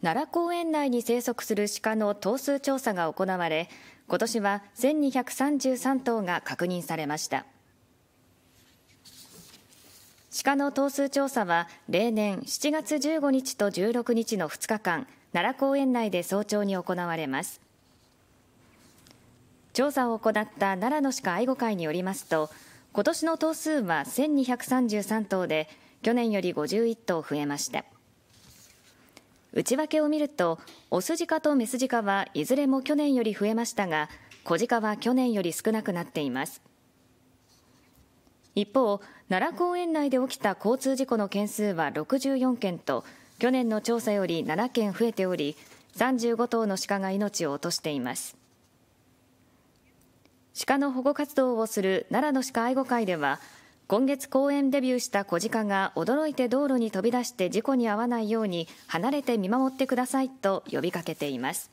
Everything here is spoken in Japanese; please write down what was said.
奈良公園内に生息する鹿の頭数調査が行われ今年は1233頭が確認されました鹿の頭数調査は例年7月15日と16日の2日間奈良公園内で早朝に行われます調査を行った奈良の鹿愛護会によりますと今年の頭数は1233頭で去年より51頭増えました。内訳を見るとオスジカとメスジカはいずれも去年より増えましたが小ジカは去年より少なくなっています一方奈良公園内で起きた交通事故の件数は64件と去年の調査より7件増えており35頭の鹿が命を落としています鹿の保護活動をする奈良の鹿愛護会では今月公演デビューした小鹿が驚いて道路に飛び出して事故に遭わないように離れて見守ってくださいと呼びかけています。